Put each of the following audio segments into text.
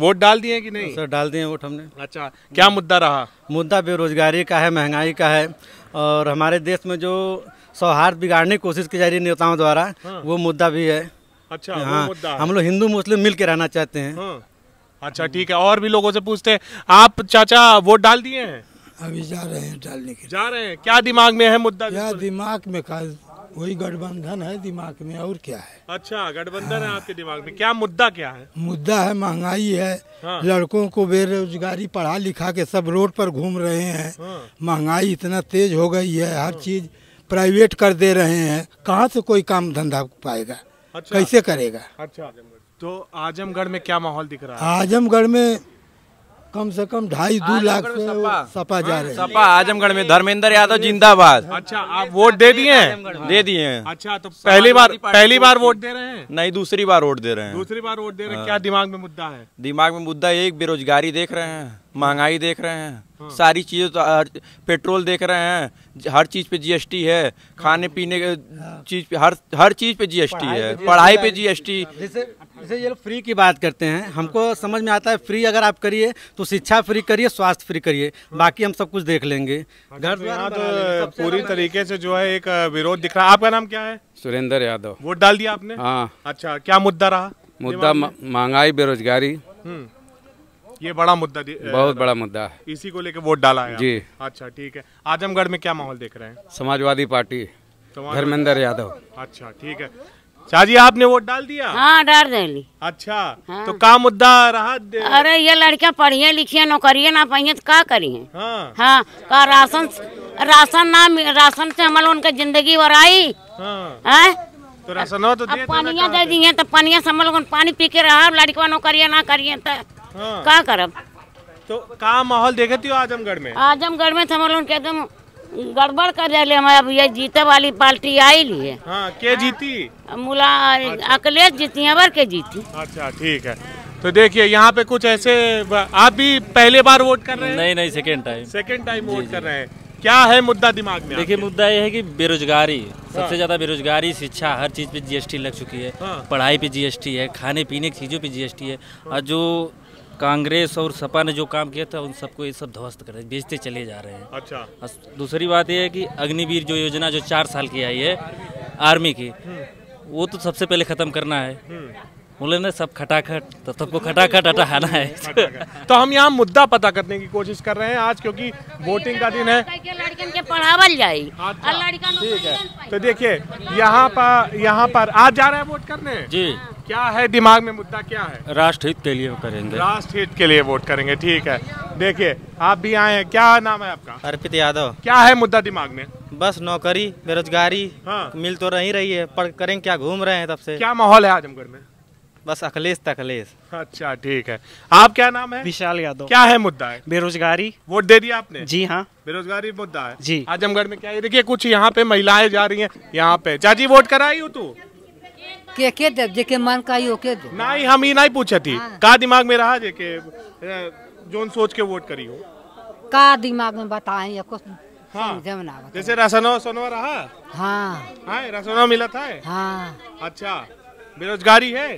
Vote डाल दिए कि नहीं सर डाल दिए वोट हमने अच्छा क्या मुद्दा रहा मुद्दा बेरोजगारी का है महंगाई का है और हमारे देश में जो सौहार्द बिगाड़ने की कोशिश की जा रही है नेताओं द्वारा हाँ। वो मुद्दा भी है अच्छा हाँ मुद्दा हम लोग हिंदू मुस्लिम मिल के रहना चाहते हैं हाँ। अच्छा ठीक है और भी लोगों से पूछते हैं आप चाचा वोट डाल दिए हैं अभी जा रहे हैं डालने के जा रहे हैं क्या दिमाग में है मुद्दा क्या दिमाग में वही गठबंधन है दिमाग में और क्या है अच्छा गठबंधन हाँ। है आपके दिमाग में क्या मुद्दा क्या है मुद्दा है महंगाई है हाँ। लड़कों को बेरोजगारी पढ़ा लिखा के सब रोड पर घूम रहे हैं हाँ। महंगाई इतना तेज हो गई है हर हाँ। चीज प्राइवेट कर दे रहे हैं कहाँ से कोई काम धंधा पाएगा अच्छा। कैसे करेगा अच्छा तो आजमगढ़ में क्या माहौल दिख रहा है आजमगढ़ में कम से कम ढाई दो लाख सपा, सपा जा रहे हैं सपा आजमगढ़ में धर्मेंद्र यादव जिंदाबाद अच्छा आप वोट दे दिए हैं दे दिए हैं अच्छा तो पहली बार पहली बार वोट दे रहे हैं नहीं दूसरी बार वोट दे रहे हैं दूसरी बार वोट दे रहे हैं हाँ। क्या दिमाग में मुद्दा है दिमाग में मुद्दा एक बेरोजगारी देख रहे हैं महंगाई देख रहे हैं हाँ। सारी चीज़ें तो पेट्रोल देख रहे हैं हर चीज़ पे जीएसटी है खाने पीने के हाँ। चीज़ पे हर हर चीज़ पे जीएसटी है पढ़ाई पे जीएसटी जैसे ये लोग फ्री की बात करते हैं हमको समझ में आता है फ्री अगर आप करिए तो शिक्षा फ्री करिए स्वास्थ्य फ्री करिए बाकी हम सब कुछ देख लेंगे अच्छा, तो घर यहाँ तो पूरी तरीके से जो है एक विरोध दिख रहा है आपका नाम क्या है सुरेंद्र यादव वोट डाल दिया आपने हाँ अच्छा क्या मुद्दा रहा मुद्दा महंगाई बेरोजगारी हम्म, ये बड़ा मुद्दा बहुत बड़ा मुद्दा है इसी को लेकर वोट डाला है जी अच्छा ठीक है आजमगढ़ में क्या माहौल देख रहे हैं समाजवादी पार्टी धर्मेंद्र यादव अच्छा ठीक है शाहजी आपने वोट डाल दिया हाँ डाल दिली अच्छा हाँ। तो का मुद्दा रहा अरे ये लड़कियाँ पढ़िए लिखिए नौकरी ना पाइए तो का करिए हाँ, हाँ का राशन राशन ना राशन से हमारे उनका जिंदगी और आई हाँ। है? हाँ? तो राशन तो दे पानिया दे दिए तो पानिया से तो हम लोग पानी पी के रहा लड़कियाँ नौकरिया ना करिए तो हाँ। का करब तो का माहौल देखे थी आजमगढ़ में आजमगढ़ में तो हम लोग एकदम गड़बड़ कर रहे हम अब ये जीते वाली पार्टी आई ली है हाँ, के हाँ। जीती मुला अच्छा। अखिलेश जीती अबर के जीती अच्छा ठीक है तो देखिए यहाँ पे कुछ ऐसे आप भी पहले बार वोट कर रहे हैं नहीं नहीं second time second time vote कर रहे हैं क्या है मुद्दा दिमाग में देखिए मुद्दा ये है कि बेरोजगारी हाँ। सबसे ज्यादा बेरोजगारी शिक्षा हर चीज पे जीएसटी लग चुकी है हाँ। पढ़ाई पे जीएसटी है खाने पीने की चीजों पे जीएसटी है हाँ। और जो कांग्रेस और सपा ने जो काम किया था उन सबको ये सब ध्वस्त कर रहे बेचते चले जा रहे हैं अच्छा दूसरी बात ये है कि अग्निवीर जो योजना जो चार साल की आई है आर्मी की हम्म। वो तो सबसे पहले ख़त्म करना है हम्म। बोले ना सब खटाखट तो सबको खटाखट हटाना है तो हम यहाँ मुद्दा पता करने की कोशिश कर रहे हैं आज क्योंकि वोटिंग का दिन है पढ़ावल जाए अच्छा। ठीक है तो देखिए यहाँ पर यहाँ पर आज जा रहे हैं वोट करने जी क्या है दिमाग में मुद्दा क्या है राष्ट्रहित के लिए करेंगे राष्ट्रहित के लिए वोट करेंगे ठीक है देखिए आप भी आए हैं क्या नाम है आपका अर्पित यादव क्या है मुद्दा दिमाग में बस नौकरी बेरोजगारी हाँ। मिल तो नहीं रही है पर करेंगे क्या घूम रहे हैं तब से क्या माहौल है आजमगढ़ में बस अखिलेश तखलेश अच्छा ठीक है आप क्या नाम है विशाल यादव क्या है मुद्दा है बेरोजगारी वोट दे दिया आपने जी हाँ बेरोजगारी मुद्दा है जी आजमगढ़ में क्या देखिये देखिए कुछ यहाँ पे महिलाएं जा रही हैं यहाँ पे चाची वोट कराई हूँ तू के के दे जेके मन का यो के दे नहीं हम ही नहीं पूछे थी हाँ। का दिमाग में रहा जेके जोन सोच के वोट करी हो का दिमाग में बताएं कुछ हाँ जैसे रासनो सोनवा रहा हाँ हाँ रासनो मिला था हाँ अच्छा बेरोजगारी है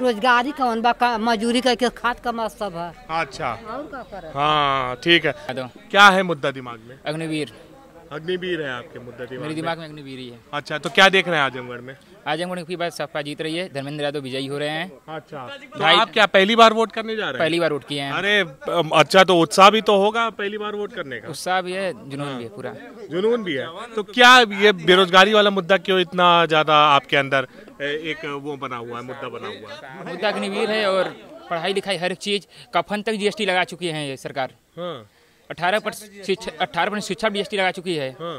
रोजगारी कौन बा का करके खाद का मत सब है अच्छा और का हाँ ठीक है क्या है मुद्दा दिमाग में अग्निवीर अग्निवीर है आपके मुद्दा दिमाग मेरे दिमाग में अग्निवीर ही है अच्छा तो क्या देख रहे हैं आजमगढ़ में आजमगढ़ की बात सपा जीत रही है धर्मेंद्र यादव विजयी हो रहे हैं अच्छा तो आप क्या पहली बार वोट करने जा रहे हैं पहली बार वोट किए हैं अरे अच्छा तो उत्साह भी तो होगा पहली बार वोट करने का उत्साह भी है जुनून भी है पूरा जुनून भी है तो क्या ये बेरोजगारी वाला मुद्दा क्यों इतना ज्यादा आपके अंदर एक वो बना हुआ है मुद्दा बना हुआ है मुद्दा अग्निवीर है और पढ़ाई लिखाई हर चीज कफन तक जीएसटी लगा चुकी है ये सरकार हाँ। अठारह परसेंट अठारह परसेंट शिक्षा भी लगा चुकी है हाँ।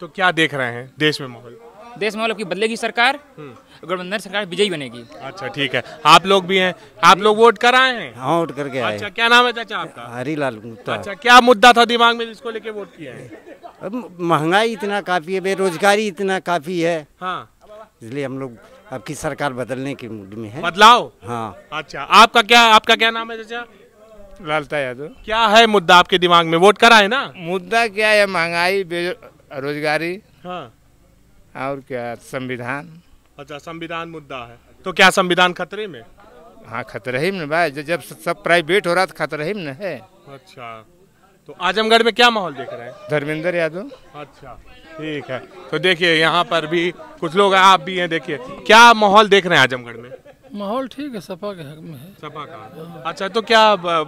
तो क्या देख रहे हैं देश में माहौल देश में मतलब की बदलेगी सरकार हम्म। गठबंधन सरकार विजयी बनेगी अच्छा ठीक है आप लोग भी हैं आप लोग वोट कर आए हैं हाँ वोट करके आए अच्छा क्या नाम है चाचा आपका हरीलाल गुप्ता अच्छा क्या मुद्दा था दिमाग में जिसको लेके वोट किया है अब महंगाई इतना काफी है बेरोजगारी इतना काफी है हाँ इसलिए हम लोग आपकी सरकार बदलने के मूड में है बदलाव हाँ अच्छा आपका क्या आपका क्या नाम है चाचा लालता यादव क्या है मुद्दा आपके दिमाग में वोट करा है ना मुद्दा क्या है महंगाई बेरोजगारी हाँ और क्या संविधान अच्छा संविधान मुद्दा है तो क्या संविधान खतरे में हाँ खतरे ही में भाई जब सब प्राइवेट हो रहा तो खतरे ही में है अच्छा तो आजमगढ़ में क्या माहौल देख रहे हैं धर्मेंद्र यादव अच्छा ठीक है तो देखिए यहाँ पर भी कुछ लोग आप भी हैं देखिए क्या माहौल देख रहे हैं आजमगढ़ में माहौल ठीक है सपा के हक में है सपा का अच्छा तो क्या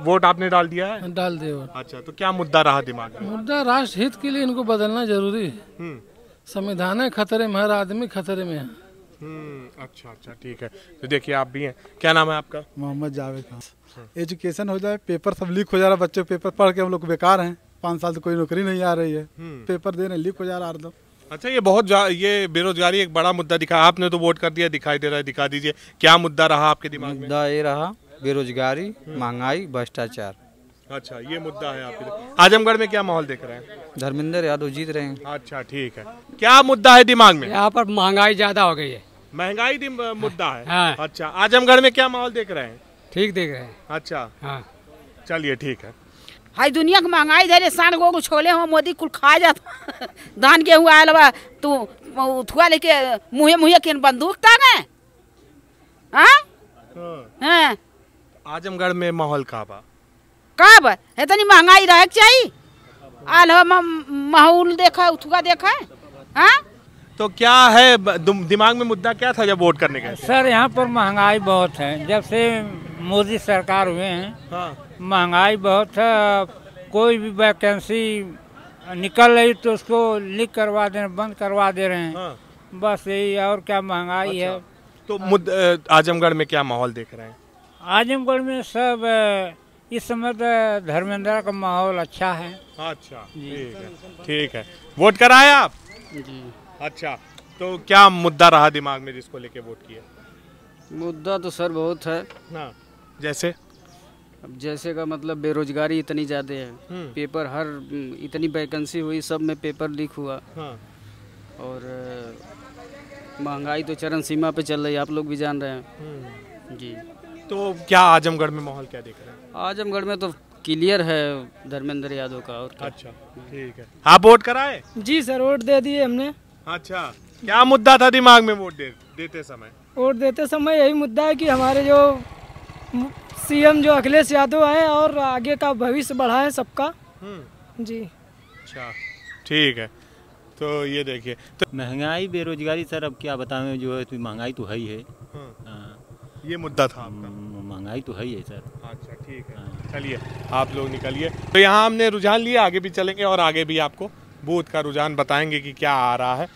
वोट आपने डाल दिया है डाल दिया वोट अच्छा तो क्या मुद्दा रहा दिमाग में मुद्दा राष्ट्र हित के लिए इनको बदलना जरूरी है हम्म। संविधान है खतरे में हर आदमी खतरे में है हम्म, अच्छा अच्छा ठीक है तो देखिए आप भी हैं क्या नाम है आपका मोहम्मद जावेद खान अच्छा। एजुकेशन हो जाए पेपर सब लीक हो जा रहा है बच्चों पेपर पढ़ के हम लोग बेकार हैं पाँच साल से कोई नौकरी नहीं आ रही है हम्म। पेपर दे रहे लीक हो जा रहा है अच्छा ये बहुत ये बेरोजगारी एक बड़ा मुद्दा दिखा आपने तो वोट कर दिया दिखाई दे रहा है दिखा दीजिए क्या मुद्दा रहा आपके दिमाग में मुद्दा ये रहा बेरोजगारी महंगाई भ्रष्टाचार अच्छा ये मुद्दा है आपके आजमगढ़ में क्या माहौल देख रहे हैं धर्मेंद्र यादव जीत रहे हैं अच्छा ठीक है क्या मुद्दा है दिमाग में यहाँ पर महंगाई ज्यादा हो गई है महंगाई मुद्दा है हाँ। अच्छा आजमगढ़ में क्या माहौल देख रहे हैं ठीक देख रहे हैं अच्छा हाँ। चलिए ठीक है हाई दुनिया की महंगाई धरे साल गो छोले हो मोदी कुल खा जात धान गेहूँ आयल बा तू उथुआ लेके मुहे मुहे के बंदूक ता तांगे हाँ? हाँ।, हाँ आजमगढ़ में माहौल का बा का बा है तनी महंगाई रहक चाहिए आल हो माहौल देखा उथुआ देखा हाँ तो क्या है दिमाग में मुद्दा क्या था जब वोट करने का सर यहाँ पर महंगाई बहुत है जब से मोदी सरकार हुए हैं हाँ। महंगाई बहुत है कोई भी वैकेंसी निकल रही तो उसको लीक करवा दे बंद करवा दे रहे हैं हाँ। बस यही और क्या महंगाई अच्छा। है तो मुद आजमगढ़ में क्या माहौल देख रहे हैं आजमगढ़ में सब इस समय तो धर्मेंद्र का माहौल अच्छा है अच्छा ठीक है ठीक है वोट कराए आप जी अच्छा तो क्या मुद्दा रहा दिमाग में जिसको लेके वोट किया मुद्दा तो सर बहुत है ना हाँ, जैसे अब जैसे का मतलब बेरोजगारी इतनी ज़्यादा है हम्म। पेपर हर हम्म, इतनी वैकेंसी हुई सब में पेपर लीक हुआ हाँ। और महंगाई तो चरण सीमा पे चल रही है आप लोग भी जान रहे हैं हम्म। जी तो क्या आजमगढ़ में माहौल क्या देख रहे हैं आजमगढ़ में तो क्लियर है धर्मेंद्र यादव का और क्या? अच्छा हाँ। ठीक है आप वोट कराए जी सर वोट दे दिए हमने अच्छा क्या मुद्दा था दिमाग में वोट दे, देते समय वोट देते समय यही मुद्दा है कि हमारे जो सीएम जो अखिलेश यादव हैं और आगे का भविष्य बढ़ा है सबका हम्म। जी अच्छा ठीक है तो ये देखिए तो महंगाई बेरोजगारी सर अब क्या बताएं जो है तो महंगाई तो है ही है हम्म। हाँ। ये मुद्दा था हम्म, महंगाई तो है ही है सर अच्छा ठीक है हाँ। चलिए आप लोग निकलिए तो यहाँ हमने रुझान लिया आगे भी चलेंगे और आगे भी आपको बूथ का रुझान बताएंगे कि क्या आ रहा है